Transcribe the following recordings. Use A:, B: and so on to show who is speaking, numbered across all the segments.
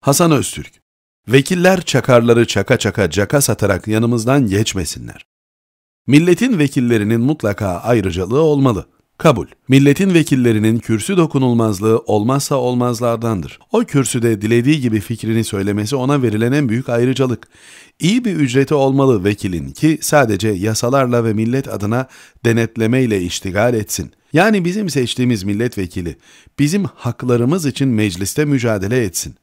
A: Hasan Öztürk, vekiller çakarları çaka çaka caka satarak yanımızdan geçmesinler. Milletin vekillerinin mutlaka ayrıcalığı olmalı. Kabul. Milletin vekillerinin kürsü dokunulmazlığı olmazsa olmazlardandır. O kürsüde dilediği gibi fikrini söylemesi ona verilen en büyük ayrıcalık. İyi bir ücreti olmalı vekilin ki sadece yasalarla ve millet adına denetlemeyle iştigal etsin. Yani bizim seçtiğimiz milletvekili bizim haklarımız için mecliste mücadele etsin.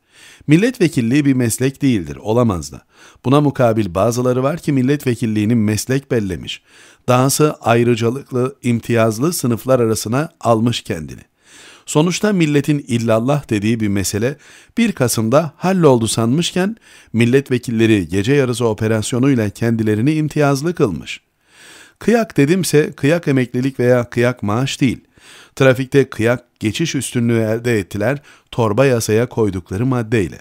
A: Milletvekilliği bir meslek değildir, olamaz da. Buna mukabil bazıları var ki milletvekilliğini meslek bellemiş. Dahası ayrıcalıklı, imtiyazlı sınıflar arasına almış kendini. Sonuçta milletin illallah dediği bir mesele 1 Kasım'da halloldu sanmışken milletvekilleri gece yarısı operasyonuyla kendilerini imtiyazlı kılmış.'' Kıyak dedimse kıyak emeklilik veya kıyak maaş değil. Trafikte kıyak geçiş üstünlüğü elde ettiler torba yasaya koydukları maddeyle.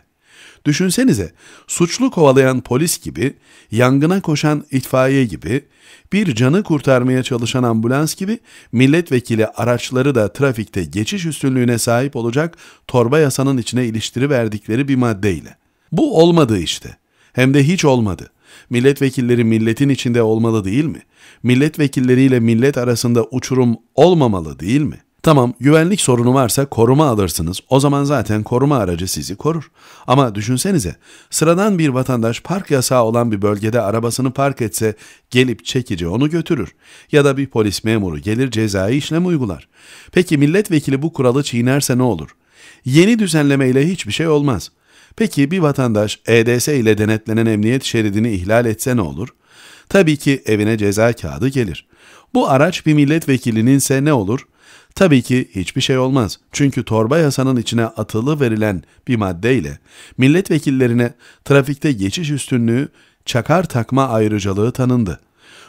A: Düşünsenize suçlu kovalayan polis gibi, yangına koşan itfaiye gibi, bir canı kurtarmaya çalışan ambulans gibi milletvekili araçları da trafikte geçiş üstünlüğüne sahip olacak torba yasanın içine iliştiriverdikleri bir maddeyle. Bu olmadı işte. Hem de hiç olmadı. Milletvekilleri milletin içinde olmalı değil mi? Milletvekilleriyle millet arasında uçurum olmamalı değil mi? Tamam güvenlik sorunu varsa koruma alırsınız. O zaman zaten koruma aracı sizi korur. Ama düşünsenize sıradan bir vatandaş park yasağı olan bir bölgede arabasını park etse gelip çekici onu götürür. Ya da bir polis memuru gelir cezai işlem uygular. Peki milletvekili bu kuralı çiğnerse ne olur? Yeni düzenlemeyle hiçbir şey olmaz. Peki bir vatandaş EDS ile denetlenen emniyet şeridini ihlal etse ne olur? Tabii ki evine ceza kağıdı gelir. Bu araç bir milletvekilinin ise ne olur? Tabii ki hiçbir şey olmaz. Çünkü torba yasanın içine atılı verilen bir maddeyle milletvekillerine trafikte geçiş üstünlüğü, çakar takma ayrıcalığı tanındı.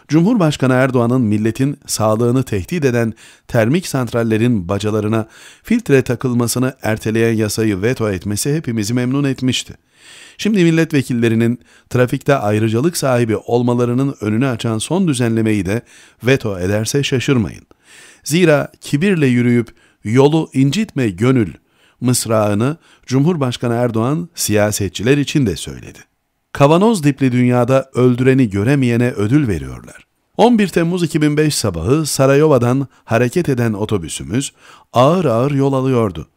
A: Cumhurbaşkanı Erdoğan'ın milletin sağlığını tehdit eden termik santrallerin bacalarına filtre takılmasını erteleyen yasayı veto etmesi hepimizi memnun etmişti. Şimdi milletvekillerinin trafikte ayrıcalık sahibi olmalarının önünü açan son düzenlemeyi de veto ederse şaşırmayın. Zira kibirle yürüyüp yolu incitme gönül mısrağını Cumhurbaşkanı Erdoğan siyasetçiler için de söyledi kavanoz dipli dünyada öldüreni göremeyene ödül veriyorlar. 11 Temmuz 2005 sabahı Sarayova'dan hareket eden otobüsümüz ağır ağır yol alıyordu.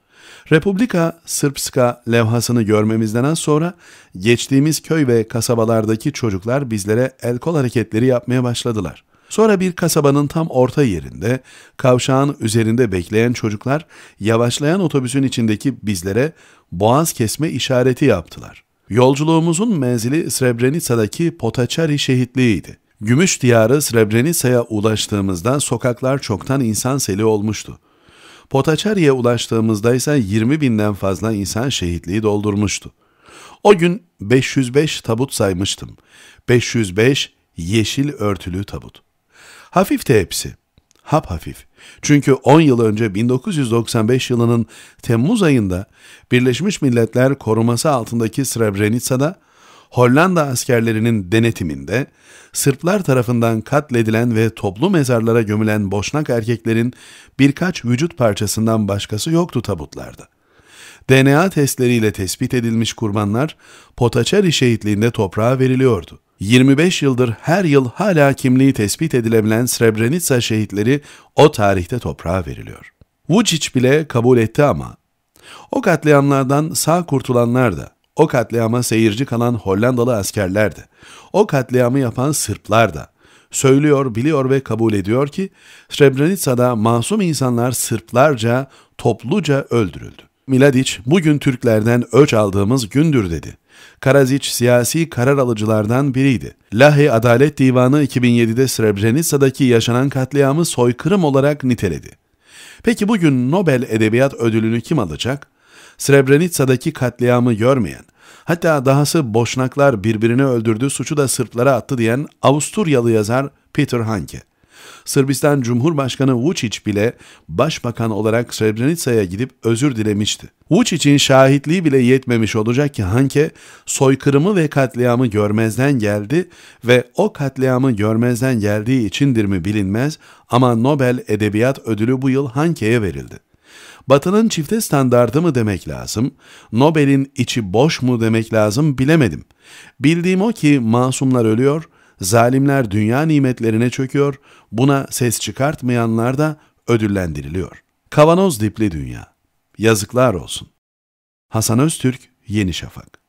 A: Republika Sırpska levhasını görmemizden sonra geçtiğimiz köy ve kasabalardaki çocuklar bizlere el kol hareketleri yapmaya başladılar. Sonra bir kasabanın tam orta yerinde kavşağın üzerinde bekleyen çocuklar yavaşlayan otobüsün içindeki bizlere boğaz kesme işareti yaptılar. Yolculuğumuzun menzili Srebrenica'daki Potaçari şehitliğiydi. Gümüş diyarı Srebrenica'ya ulaştığımızda sokaklar çoktan insan seli olmuştu. Potaçari'ye ulaştığımızda ise 20 binden fazla insan şehitliği doldurmuştu. O gün 505 tabut saymıştım. 505 yeşil örtülü tabut. Hafif de hepsi hap hafif. Çünkü 10 yıl önce 1995 yılının Temmuz ayında Birleşmiş Milletler koruması altındaki Srebrenica'da Hollanda askerlerinin denetiminde Sırplar tarafından katledilen ve toplu mezarlara gömülen boşnak erkeklerin birkaç vücut parçasından başkası yoktu tabutlarda. DNA testleriyle tespit edilmiş kurbanlar Potaçeri şehitliğinde toprağa veriliyordu. 25 yıldır her yıl hala kimliği tespit edilebilen Srebrenica şehitleri o tarihte toprağa veriliyor. Vucic bile kabul etti ama. O katliamlardan sağ kurtulanlar da, o katliama seyirci kalan Hollandalı askerler de, o katliamı yapan Sırplar da, söylüyor, biliyor ve kabul ediyor ki Srebrenica'da masum insanlar Sırplarca, topluca öldürüldü. Miladiç, bugün Türklerden öç aldığımız gündür dedi. Karaziç siyasi karar alıcılardan biriydi. Lahey Adalet Divanı 2007'de Srebrenica'daki yaşanan katliamı soykırım olarak niteledi. Peki bugün Nobel Edebiyat Ödülünü kim alacak? Srebrenica'daki katliamı görmeyen, hatta dahası boşnaklar birbirini öldürdü suçu da Sırplara attı diyen Avusturyalı yazar Peter Hanke. Sırbistan Cumhurbaşkanı Vučić bile başbakan olarak Srebrenica'ya gidip özür dilemişti. Vučić'in şahitliği bile yetmemiş olacak ki Hanke soykırımı ve katliamı görmezden geldi ve o katliamı görmezden geldiği içindir mi bilinmez ama Nobel Edebiyat Ödülü bu yıl Hanke'ye verildi. Batı'nın çifte standardı mı demek lazım, Nobel'in içi boş mu demek lazım bilemedim. Bildiğim o ki masumlar ölüyor, Zalimler dünya nimetlerine çöküyor, buna ses çıkartmayanlar da ödüllendiriliyor. Kavanoz dipli dünya. Yazıklar olsun. Hasan Öztürk, Yeni Şafak